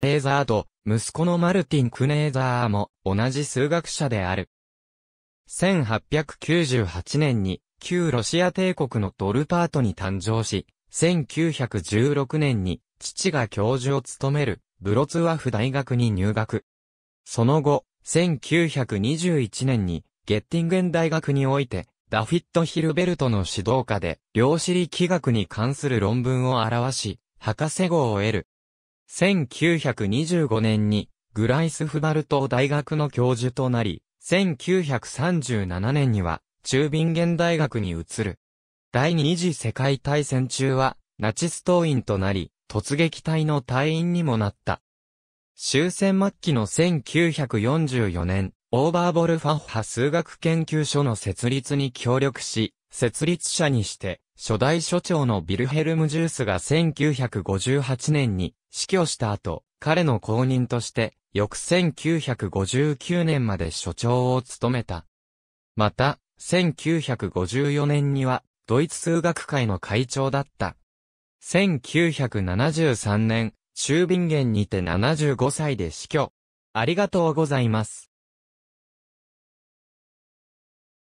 ネーザーと、息子のマルティン・クネーザーも、同じ数学者である。1898年に、旧ロシア帝国のドルパートに誕生し、1916年に、父が教授を務める、ブロツワフ大学に入学。その後、1921年に、ゲッティンゲン大学において、ダフィット・ヒルベルトの指導下で、量子力学に関する論文を表し、博士号を得る。1925年にグライスフバルト大学の教授となり、1937年には中ビンゲン大学に移る。第二次世界大戦中はナチス党員となり、突撃隊の隊員にもなった。終戦末期の1944年、オーバーボルファッハ数学研究所の設立に協力し、設立者にして、初代所長のビルヘルム・ジュースが1958年に死去した後、彼の後任として、翌1959年まで所長を務めた。また、1954年には、ドイツ数学会の会長だった。1973年、中瓶源にて75歳で死去。ありがとうございます。